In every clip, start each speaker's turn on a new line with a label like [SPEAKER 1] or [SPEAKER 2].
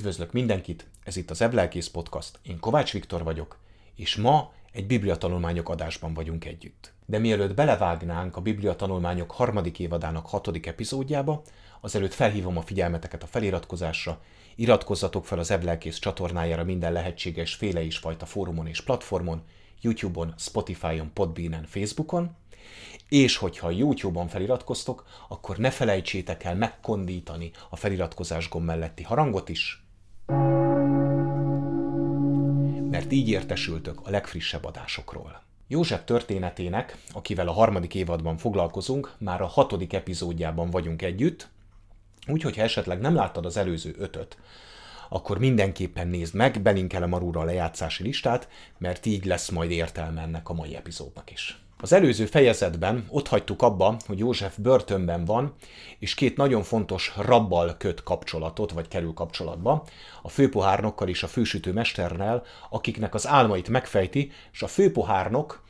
[SPEAKER 1] Üdvözlök mindenkit, ez itt az Eblelkész Podcast. Én Kovács Viktor vagyok, és ma egy bibliatanulmányok adásban vagyunk együtt. De mielőtt belevágnánk a bibliatanulmányok harmadik évadának hatodik epizódjába, azelőtt felhívom a figyelmeteket a feliratkozásra, iratkozzatok fel az Eblelkész csatornájára minden lehetséges féle is fajta fórumon és platformon, YouTube-on, Spotify-on, Podbean-en, Facebookon, és hogyha a YouTube-on feliratkoztok, akkor ne felejtsétek el megkondítani a feliratkozás gomb melletti harangot is, mert így értesültök a legfrissebb adásokról. József történetének, akivel a harmadik évadban foglalkozunk, már a hatodik epizódjában vagyunk együtt, úgyhogy ha esetleg nem láttad az előző ötöt, akkor mindenképpen nézd meg, belinkelem arról a lejátszási listát, mert így lesz majd értelme ennek a mai epizódnak is. Az előző fejezetben ott hagytuk abba, hogy József börtönben van, és két nagyon fontos rabbal köt kapcsolatot, vagy kerül kapcsolatba, a főpohárnokkal és a fősütő mesternel, akiknek az álmait megfejti, és a főpohárnok,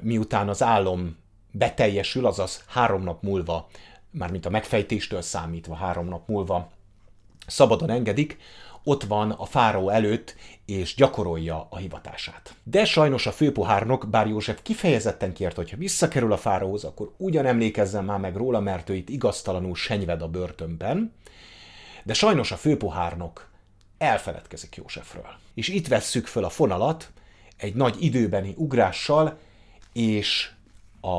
[SPEAKER 1] miután az álom beteljesül, azaz három nap múlva, mármint a megfejtéstől számítva három nap múlva szabadon engedik, ott van a fáró előtt, és gyakorolja a hivatását. De sajnos a főpohárnok, bár József kifejezetten kért, hogyha visszakerül a fáróhoz, akkor ugyan emlékezzen már meg róla, mert ő itt igaztalanul senyved a börtönben, de sajnos a főpohárnok elfeledkezik Józsefről. És itt vesszük föl a fonalat egy nagy időbeni ugrással, és a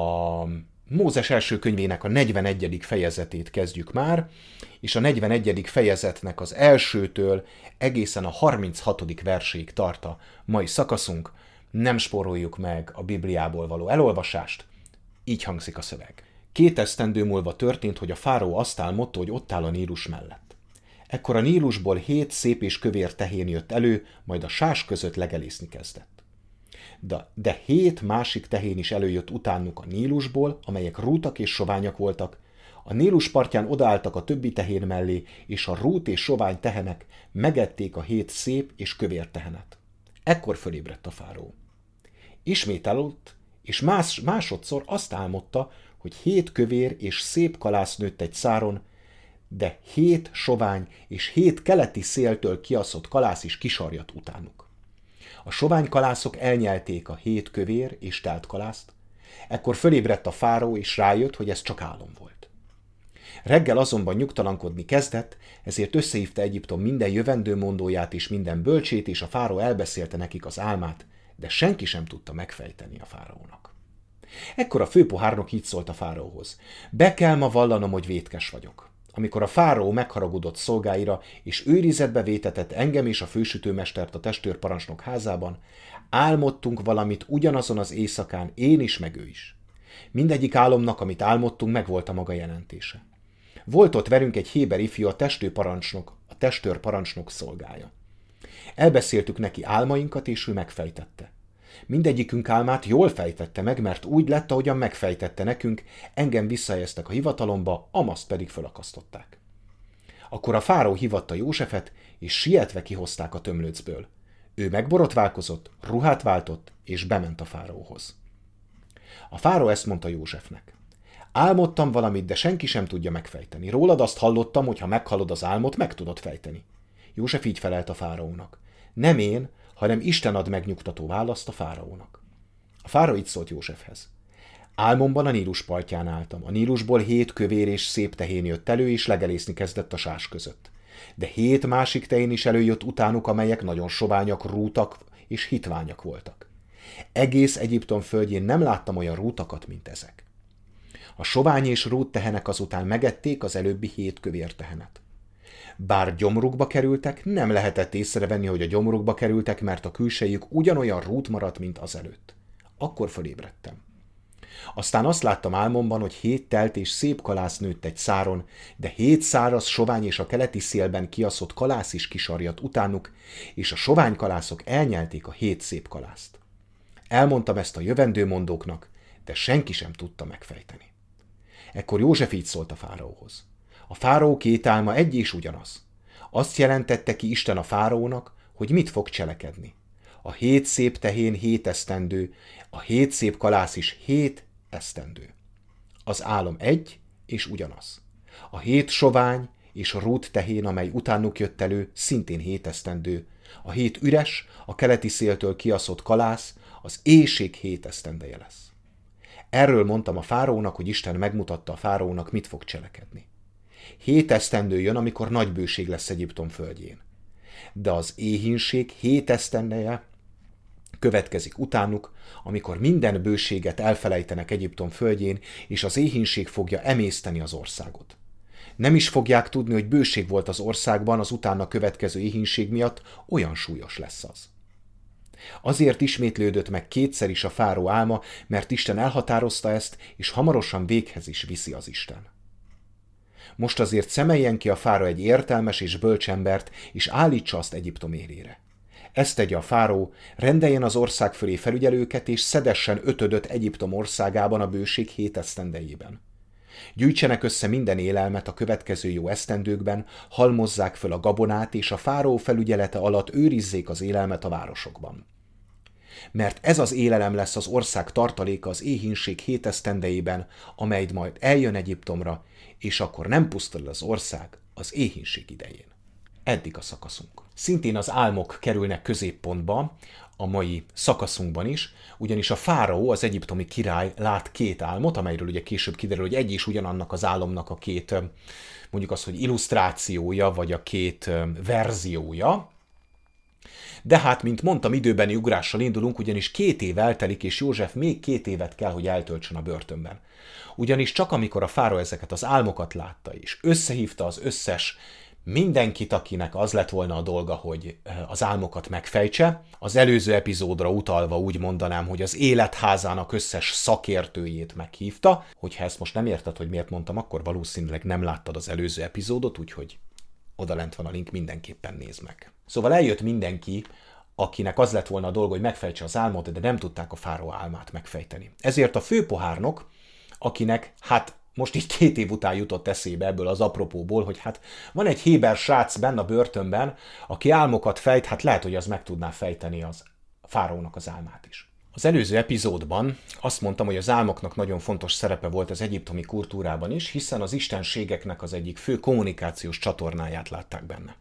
[SPEAKER 1] Mózes első könyvének a 41. fejezetét kezdjük már, és a 41. fejezetnek az elsőtől egészen a 36. verséig tart a mai szakaszunk. Nem spóroljuk meg a Bibliából való elolvasást. Így hangzik a szöveg. Két esztendő múlva történt, hogy a fáró azt álmodta, hogy ott áll a Nílus mellett. Ekkor a Nílusból hét szép és kövér tehén jött elő, majd a sás között legelészni kezdett de, de hét másik tehén is előjött utánuk a Nílusból, amelyek rútak és soványak voltak. A Nílus partján odaálltak a többi tehén mellé, és a rút és sovány tehenek megették a hét szép és kövér tehenet. Ekkor fölébredt a fáró. Ismét aludt, és más, másodszor azt álmodta, hogy hét kövér és szép kalász nőtt egy száron, de hét sovány és hét keleti széltől kiaszott kalász is kisarjat utánuk. A sovány kalászok elnyelték a hét kövér és telt kalászt, ekkor fölébredt a fáró, és rájött, hogy ez csak álom volt. Reggel azonban nyugtalankodni kezdett, ezért összehívta Egyiptom minden jövendőmondóját és minden bölcsét, és a fáró elbeszélte nekik az álmát, de senki sem tudta megfejteni a fáraónak. Ekkor a főpohárnok így szólt a fáraóhoz. Be kell ma vallanom, hogy vétkes vagyok amikor a fáraó megharagudott szolgáira és őrizetbe vétetett engem és a fősütőmestert a testőrparancsnok házában, álmodtunk valamit ugyanazon az éjszakán, én is, meg ő is. Mindegyik álomnak, amit álmodtunk, megvolt a maga jelentése. Volt ott velünk egy héber ifjú a testőparancsnok, a testőrparancsnok szolgája. Elbeszéltük neki álmainkat, és ő megfejtette. Mindegyikünk álmát jól fejtette meg, mert úgy lett, ahogyan megfejtette nekünk, engem visszajeztek a hivatalomba, Amaszt pedig fölakasztották. Akkor a fáró hívatta Józsefet, és sietve kihozták a tömlőcből. Ő megborotválkozott, ruhát váltott, és bement a fáróhoz. A fáró ezt mondta Józsefnek. Álmodtam valamit, de senki sem tudja megfejteni. Rólad azt hallottam, hogy ha meghalod az álmot, meg tudod fejteni. József így felelt a fáraónak. Nem én, hanem Isten ad megnyugtató választ a fáraónak. A fára így szólt Józsefhez. Álmomban a Nílus partján álltam. A Nílusból hét kövér és szép tehén jött elő, és legelészni kezdett a sás között. De hét másik tehén is előjött utánuk, amelyek nagyon soványak, rútak és hitványak voltak. Egész Egyiptom földjén nem láttam olyan rútakat, mint ezek. A sovány és rút tehenek azután megették az előbbi hét kövér tehenet. Bár gyomrukba kerültek, nem lehetett észrevenni, hogy a gyomrukba kerültek, mert a külsejük ugyanolyan rút maradt, mint azelőtt. Akkor fölébredtem. Aztán azt láttam álmomban, hogy hét telt és szép kalász nőtt egy száron, de hét száraz sovány és a keleti szélben kiaszott kalász is kisarjat utánuk, és a sovány kalászok elnyelték a hét szép kalászt. Elmondtam ezt a jövendőmondóknak, de senki sem tudta megfejteni. Ekkor József így szólt a fáraóhoz. A fáró két álma egy és ugyanaz. Azt jelentette ki Isten a fárónak, hogy mit fog cselekedni. A hét szép tehén hét esztendő, a hét szép kalász is hét esztendő. Az álom egy és ugyanaz. A hét sovány és a rút tehén, amely utánuk jött elő, szintén hét esztendő. A hét üres, a keleti széltől kiaszott kalász, az éjség hét esztendeje lesz. Erről mondtam a fárónak, hogy Isten megmutatta a fárónak, mit fog cselekedni. Hét esztendő jön, amikor nagy bőség lesz Egyiptom földjén. De az éhínség hét esztendeje következik utánuk, amikor minden bőséget elfelejtenek Egyiptom földjén, és az éhínség fogja emészteni az országot. Nem is fogják tudni, hogy bőség volt az országban, az utána következő éhínség miatt olyan súlyos lesz az. Azért ismétlődött meg kétszer is a fáró álma, mert Isten elhatározta ezt, és hamarosan véghez is viszi az Isten. Most azért szemeljen ki a fára egy értelmes és bölcs embert, és állítsa azt Egyiptom érére. Ezt tegye a fáró, rendeljen az ország fölé felügyelőket, és szedessen ötödött Egyiptom országában a bőség hét esztendejében. Gyűjtsenek össze minden élelmet a következő jó esztendőkben, halmozzák föl a gabonát, és a fáró felügyelete alatt őrizzék az élelmet a városokban mert ez az élelem lesz az ország tartaléka az éhínség hétesztendeiben, amelyd majd eljön Egyiptomra, és akkor nem pusztul az ország az éhínség idején. Eddig a szakaszunk. Szintén az álmok kerülnek középpontba, a mai szakaszunkban is, ugyanis a fáraó, az egyiptomi király lát két álmot, amelyről ugye később kiderül, hogy egy is ugyanannak az álomnak a két, mondjuk az, hogy illusztrációja, vagy a két verziója, de hát, mint mondtam, időbeni ugrással indulunk, ugyanis két év eltelik, és József még két évet kell, hogy eltöltsön a börtönben. Ugyanis csak amikor a fára ezeket az álmokat látta, és összehívta az összes mindenkit, akinek az lett volna a dolga, hogy eh, az álmokat megfejtse. Az előző epizódra utalva úgy mondanám, hogy az életházának összes szakértőjét meghívta. Hogyha ezt most nem érted, hogy miért mondtam, akkor valószínűleg nem láttad az előző epizódot, úgyhogy oda lent van a link, mindenképpen nézd meg. Szóval eljött mindenki, akinek az lett volna a dolga, hogy megfejtse az álmot, de nem tudták a fáró álmát megfejteni. Ezért a főpohárnok, akinek hát most így két év után jutott eszébe ebből az apropóból, hogy hát van egy héber srác benne a börtönben, aki álmokat fejt, hát lehet, hogy az meg tudná fejteni az fárónak az álmát is. Az előző epizódban azt mondtam, hogy az álmoknak nagyon fontos szerepe volt az egyiptomi kultúrában is, hiszen az istenségeknek az egyik fő kommunikációs csatornáját látták benne.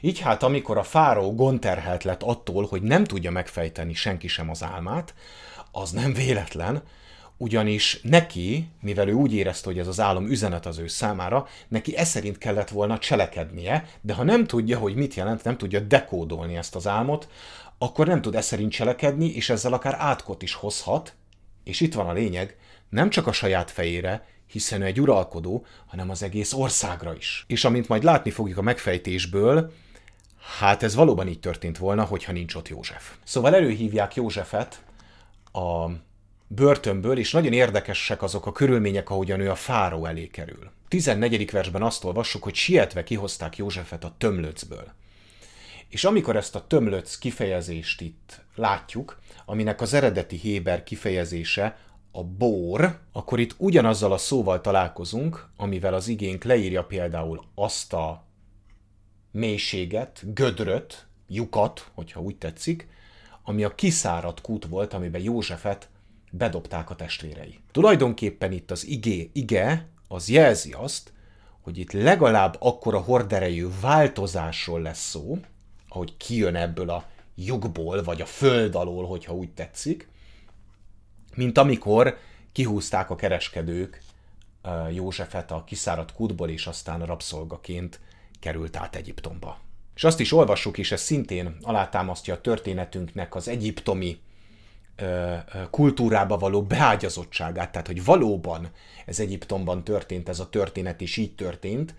[SPEAKER 1] Így hát, amikor a fáró gonterhelt lett attól, hogy nem tudja megfejteni senki sem az álmát, az nem véletlen, ugyanis neki, mivel ő úgy érezte, hogy ez az álom üzenet az ő számára, neki e szerint kellett volna cselekednie, de ha nem tudja, hogy mit jelent, nem tudja dekódolni ezt az álmot, akkor nem tud eszerint cselekedni, és ezzel akár átkot is hozhat, és itt van a lényeg, nem csak a saját fejére, hiszen ő egy uralkodó, hanem az egész országra is. És amint majd látni fogjuk a megfejtésből, hát ez valóban így történt volna, hogyha nincs ott József. Szóval előhívják Józsefet a börtönből, és nagyon érdekesek azok a körülmények, ahogyan ő a fáró elé kerül. 14. versben azt olvassuk, hogy sietve kihozták Józsefet a tömlöcből. És amikor ezt a tömlöc kifejezést itt látjuk, aminek az eredeti héber kifejezése a bór, akkor itt ugyanazzal a szóval találkozunk, amivel az igénk leírja például azt a mélységet, gödröt, lyukat, hogyha úgy tetszik, ami a kiszáradt kút volt, amiben Józsefet bedobták a testvérei. Tulajdonképpen itt az igé, ige, az jelzi azt, hogy itt legalább akkora horderejű változásról lesz szó, ahogy kijön ebből a lyukból, vagy a föld alól, hogyha úgy tetszik, mint amikor kihúzták a kereskedők Józsefet a kiszáradt kútból, és aztán rabszolgaként került át Egyiptomba. És azt is olvassuk, és ez szintén alátámasztja a történetünknek az egyiptomi kultúrába való beágyazottságát, tehát hogy valóban ez Egyiptomban történt, ez a történet is így történt,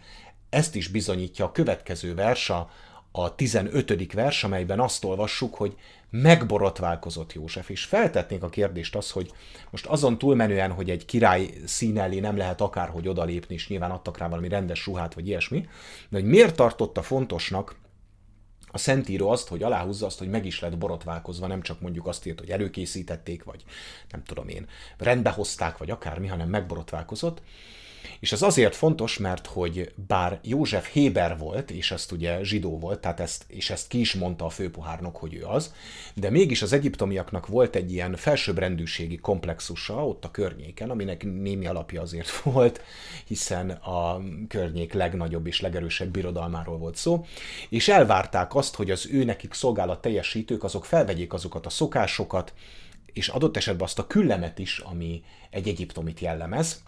[SPEAKER 1] ezt is bizonyítja a következő vers, a a 15. vers, amelyben azt olvassuk, hogy megborotválkozott József, és feltetnék a kérdést az, hogy most azon túlmenően, hogy egy király szín elé nem lehet akárhogy odalépni, és nyilván adtak rá valami rendes ruhát, vagy ilyesmi, de hogy miért tartotta fontosnak a Szentíró azt, hogy aláhúzza azt, hogy meg is lett borotválkozva, nem csak mondjuk azt írt, hogy előkészítették, vagy nem tudom én, rendbehozták, vagy akármi, hanem megborotválkozott, és ez azért fontos, mert hogy bár József Héber volt, és ezt ugye zsidó volt, tehát ezt, és ezt ki is mondta a főpohárnok, hogy ő az, de mégis az egyiptomiaknak volt egy ilyen felsőbbrendűségi komplexusa ott a környéken, aminek némi alapja azért volt, hiszen a környék legnagyobb és legerősebb birodalmáról volt szó, és elvárták azt, hogy az ő nekik szolgálat teljesítők, azok felvegyék azokat a szokásokat, és adott esetben azt a küllemet is, ami egy egyiptomit jellemez,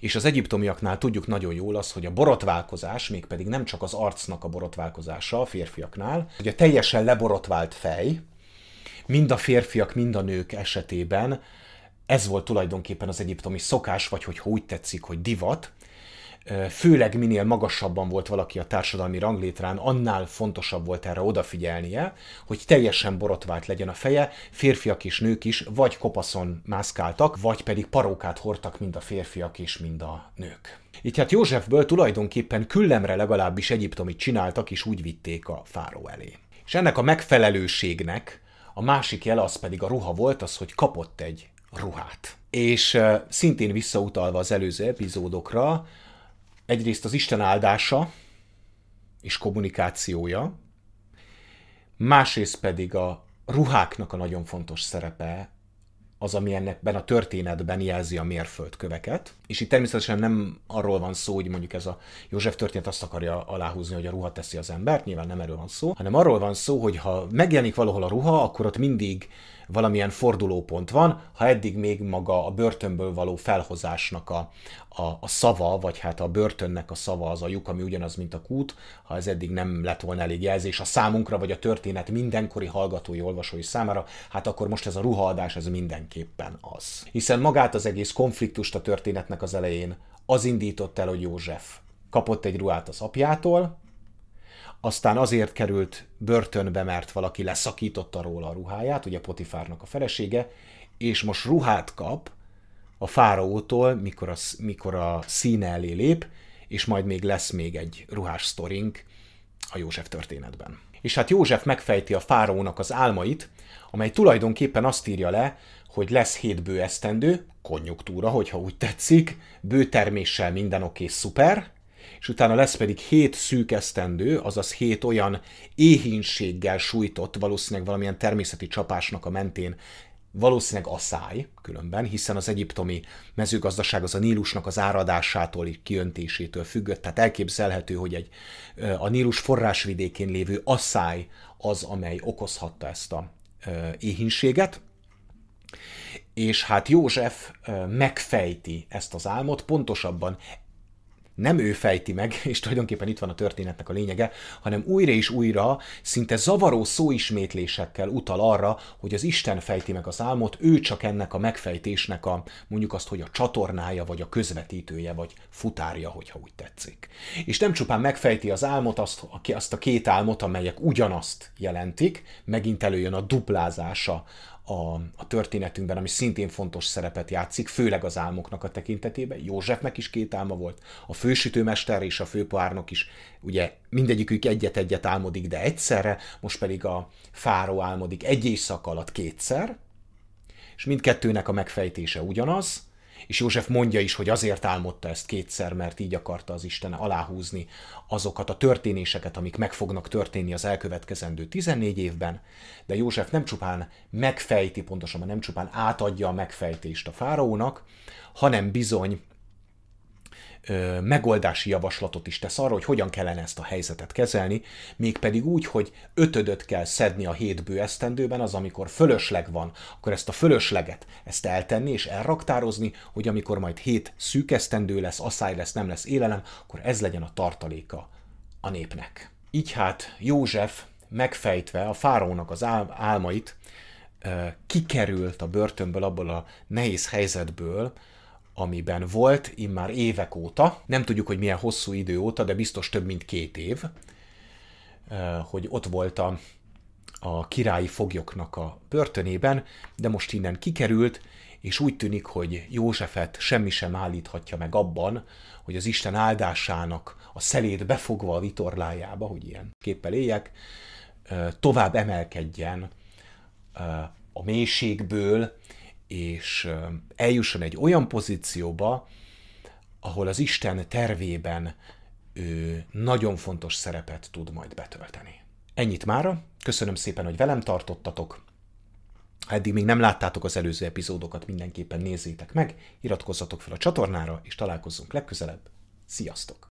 [SPEAKER 1] és az egyiptomiaknál tudjuk nagyon jól az, hogy a borotválkozás, mégpedig nem csak az arcnak a borotválkozása a férfiaknál, hogy a teljesen leborotvált fej, mind a férfiak, mind a nők esetében ez volt tulajdonképpen az egyiptomi szokás, vagy hogy úgy tetszik, hogy divat, főleg minél magasabban volt valaki a társadalmi ranglétrán, annál fontosabb volt erre odafigyelnie, hogy teljesen borotvált legyen a feje, férfiak és nők is vagy kopaszon mászkáltak, vagy pedig parókát hordtak mind a férfiak és mind a nők. Így hát Józsefből tulajdonképpen küllemre legalábbis Egyiptomit csináltak, és úgy vitték a fáró elé. És ennek a megfelelőségnek a másik jele az pedig a ruha volt, az, hogy kapott egy ruhát. És szintén visszautalva az előző epizódokra, egyrészt az Isten áldása és kommunikációja, másrészt pedig a ruháknak a nagyon fontos szerepe az, ami ennekben a történetben jelzi a mérföldköveket. És itt természetesen nem arról van szó, hogy mondjuk ez a József történet azt akarja aláhúzni, hogy a ruha teszi az embert, nyilván nem erről van szó, hanem arról van szó, hogy ha megjelenik valahol a ruha, akkor ott mindig valamilyen fordulópont van, ha eddig még maga a börtönből való felhozásnak a, a, a szava, vagy hát a börtönnek a szava az a lyuk, ami ugyanaz, mint a kút, ha ez eddig nem lett volna elég jelzés a számunkra, vagy a történet mindenkori hallgatói, olvasói számára, hát akkor most ez a ruhaadás, ez mindenképpen az. Hiszen magát az egész konfliktust a történetnek az elején az indított el, hogy József kapott egy ruhát az apjától, aztán azért került börtönbe, mert valaki leszakította róla a ruháját, ugye Potifárnak a felesége, és most ruhát kap a fáraótól, mikor a, mikor a színe elé lép, és majd még lesz még egy ruhás sztorink a József történetben. És hát József megfejti a fáraónak az álmait, amely tulajdonképpen azt írja le, hogy lesz hét bő esztendő, konjunktúra, hogyha úgy tetszik, bőterméssel minden oké, szuper, és utána lesz pedig hét szűk esztendő, azaz hét olyan éhínséggel sújtott, valószínűleg valamilyen természeti csapásnak a mentén valószínűleg száj különben, hiszen az egyiptomi mezőgazdaság az a Nílusnak az áradásától, kiöntésétől függött, tehát elképzelhető, hogy egy a Nílus forrásvidékén lévő asszály az, amely okozhatta ezt a éhínséget. És hát József megfejti ezt az álmot, pontosabban nem ő fejti meg, és tulajdonképpen itt van a történetnek a lényege, hanem újra és újra szinte zavaró szóismétlésekkel utal arra, hogy az Isten fejti meg az álmot, ő csak ennek a megfejtésnek a, mondjuk azt, hogy a csatornája, vagy a közvetítője, vagy futárja, hogyha úgy tetszik. És nem csupán megfejti az álmot, azt, azt a két álmot, amelyek ugyanazt jelentik, megint előjön a duplázása a, a történetünkben, ami szintén fontos szerepet játszik, főleg az álmoknak a tekintetében. Józsefnek is két álma volt, a fősütőmester és a főpoárnok is, ugye mindegyikük egyet-egyet álmodik, de egyszerre, most pedig a fáró álmodik egy éjszak alatt kétszer, és mindkettőnek a megfejtése ugyanaz, és József mondja is, hogy azért álmodta ezt kétszer, mert így akarta az Isten aláhúzni azokat a történéseket, amik meg fognak történni az elkövetkezendő 14 évben, de József nem csupán megfejti, pontosan nem csupán átadja a megfejtést a fáraónak, hanem bizony megoldási javaslatot is tesz arra, hogy hogyan kellene ezt a helyzetet kezelni, mégpedig úgy, hogy ötödöt kell szedni a hétbő esztendőben, az amikor fölösleg van, akkor ezt a fölösleget ezt eltenni és elraktározni, hogy amikor majd hét szűk esztendő lesz, asszály lesz, nem lesz élelem, akkor ez legyen a tartaléka a népnek. Így hát József megfejtve a fárónak az ál- álmait, kikerült a börtönből, abból a nehéz helyzetből, amiben volt, immár évek óta, nem tudjuk, hogy milyen hosszú idő óta, de biztos több mint két év, hogy ott volt a, a királyi foglyoknak a börtönében, de most innen kikerült, és úgy tűnik, hogy Józsefet semmi sem állíthatja meg abban, hogy az Isten áldásának a szelét befogva a vitorlájába, hogy ilyen képpel éljek, tovább emelkedjen a mélységből, és eljusson egy olyan pozícióba, ahol az Isten tervében ő nagyon fontos szerepet tud majd betölteni. Ennyit mára, köszönöm szépen, hogy velem tartottatok. Ha eddig még nem láttátok az előző epizódokat, mindenképpen nézzétek meg, iratkozzatok fel a csatornára, és találkozzunk legközelebb. Sziasztok!